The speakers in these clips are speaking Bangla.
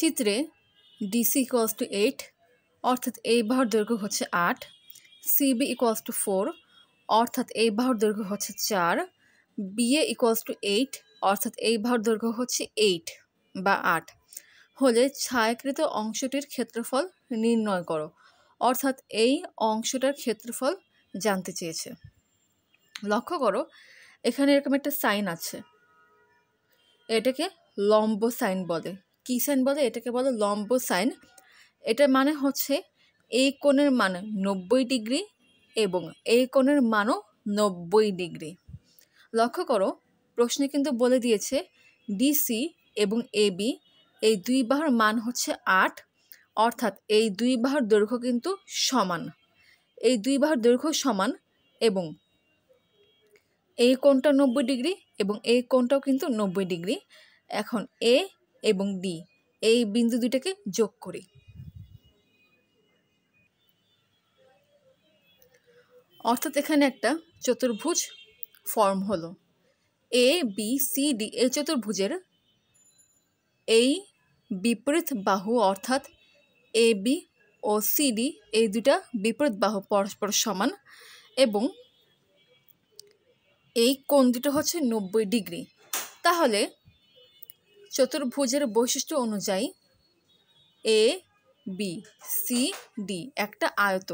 চিত্রে ডিসি ইকোয়ালস টু এইট অর্থাৎ এই বাহুর দৈর্ঘ্য হচ্ছে আট সিবি ইকোয়ালস টু ফোর অর্থাৎ এই বাহুর দৈর্ঘ্য হচ্ছে চার বিএ ইকোয়ালস টু এইট অর্থাৎ এই বাহুর দৈর্ঘ্য হচ্ছে এইট বা আট হলে ছায়াকৃত অংশটির ক্ষেত্রফল নির্ণয় করো অর্থাৎ এই অংশটার ক্ষেত্রফল জানতে চেয়েছে লক্ষ্য করো এখানে এরকম একটা সাইন আছে এটাকে লম্ব সাইন বলে কী সাইন বলে এটাকে বলে লম্ব সাইন এটার মানে হচ্ছে এই কোণের মান নব্বই ডিগ্রি এবং এই কোণের মানও নব্বই ডিগ্রি লক্ষ্য করো প্রশ্নে কিন্তু বলে দিয়েছে ডিসি এবং এবি এই দুই বাহুর মান হচ্ছে আট অর্থাৎ এই দুই বাহুর দৈর্ঘ্য কিন্তু সমান এই দুই বাহুর দৈর্ঘ্য সমান এবং এই কোণটা নব্বই ডিগ্রি এবং এই কোণটাও কিন্তু নব্বই ডিগ্রি এখন এ এবং ডি এই বিন্দু দুটাকে যোগ করি অর্থাৎ এখানে একটা চতুর্ভুজ ফর্ম হলো এ বি সি ডি এই চতুর্ভুজের এই বিপরীত বাহু অর্থাৎ এ বি ও সি ডি এই দুটা বিপরীত বাহু পরস্পর সমান এবং এই কোন দুটো হচ্ছে নব্বই ডিগ্রি তাহলে চতুর্ভুজের বৈশিষ্ট্য অনুযায়ী এ বি সি ডি একটা আয়ত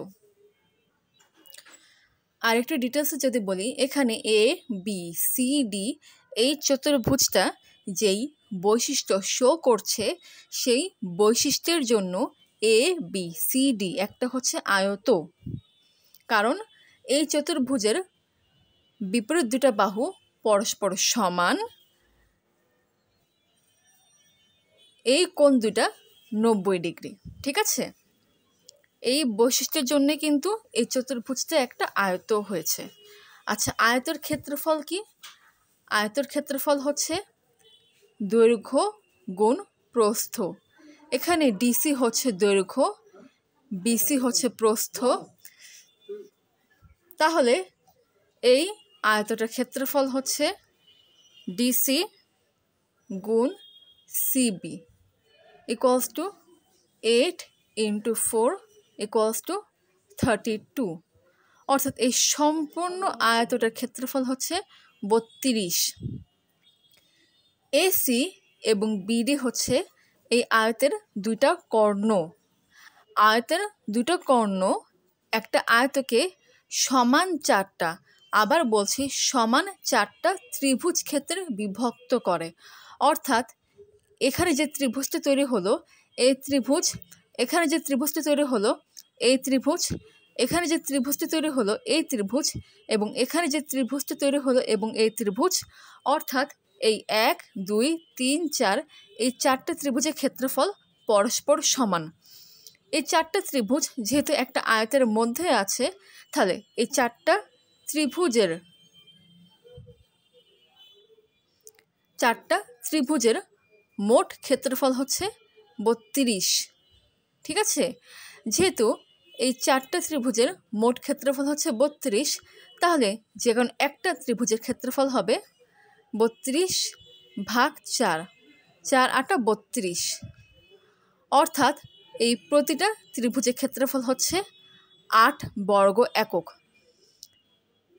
আরেকটু ডিটেলসে যদি বলি এখানে এ বি সি ডি এই চতুর্ভুজটা যেই বৈশিষ্ট্য শো করছে সেই বৈশিষ্ট্যের জন্য এ বি সি ডি একটা হচ্ছে আয়ত কারণ এই চতুর্ভুজের বিপরীত দুটা বাহু পরস্পর সমান এই কোণ দুটা নব্বই ডিগ্রি ঠিক আছে এই বৈশিষ্ট্যের জন্যে কিন্তু এই চতুর্ভুজটা একটা আয়ত হয়েছে আচ্ছা আয়তর ক্ষেত্রফল কি আয়তর ক্ষেত্রফল হচ্ছে দৈর্ঘ্য গুণ প্রস্থ এখানে ডিসি হচ্ছে দৈর্ঘ্য বিসি হচ্ছে প্রস্থ তাহলে এই আয়তটার ক্ষেত্রফল হচ্ছে ডিসি গুণ CB equals to 8 into four equals to thirty two অর্থাৎ এই সম্পূর্ণ আয়তটার ক্ষেত্রফল হচ্ছে বত্রিশ এসি এবং বিডি হচ্ছে এই আয়তের দুইটা কর্ণ আয়তের দুটো কর্ণ একটা আয়তকে সমান চারটা আবার বলছি সমান চারটা ত্রিভুজ ক্ষেত্রে বিভক্ত করে অর্থাৎ এখানে যে ত্রিভুজটি তৈরি হলো এই ত্রিভুজ এখানে যে ত্রিভুজটি তৈরি হলো এই ত্রিভুজ এখানে যে ত্রিভুজটি তৈরি হলো এই ত্রিভুজ এবং এখানে যে ত্রিভুজটি তৈরি হলো এবং এই ত্রিভুজ অর্থাৎ এই এক দুই তিন চার এই চারটে ত্রিভুজের ক্ষেত্রফল পরস্পর সমান এই চারটা ত্রিভুজ যেহেতু একটা আয়তের মধ্যে আছে তাহলে এই চারটা ত্রিভুজের চারটা ত্রিভুজের মোট ক্ষেত্রফল হচ্ছে বত্রিশ ঠিক আছে যেহেতু এই চারটা ত্রিভুজের মোট ক্ষেত্রফল হচ্ছে বত্রিশ তাহলে যে কোনো একটা ত্রিভুজের ক্ষেত্রফল হবে বত্রিশ ভাগ চার চার আটা বত্রিশ অর্থাৎ এই প্রতিটা ত্রিভুজের ক্ষেত্রফল হচ্ছে আট বর্গ একক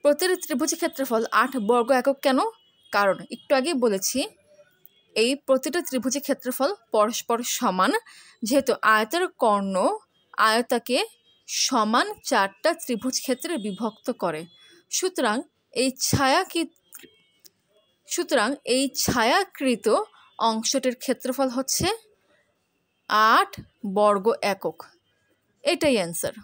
প্রতিটা ত্রিভুজের ক্ষেত্রফল আট বর্গ একক কেন কারণ একটু আগেই বলেছি এই প্রতিটা ত্রিভুজের ক্ষেত্রফল পরস্পর সমান যেহেতু আয়তের কর্ণ আয়তাকে সমান চারটা ত্রিভুজ ক্ষেত্রে বিভক্ত করে সুতরাং এই ছায়াকৃত সুতরাং এই ছায়াকৃত অংশটির ক্ষেত্রফল হচ্ছে আট বর্গ একক এটাই অ্যান্সার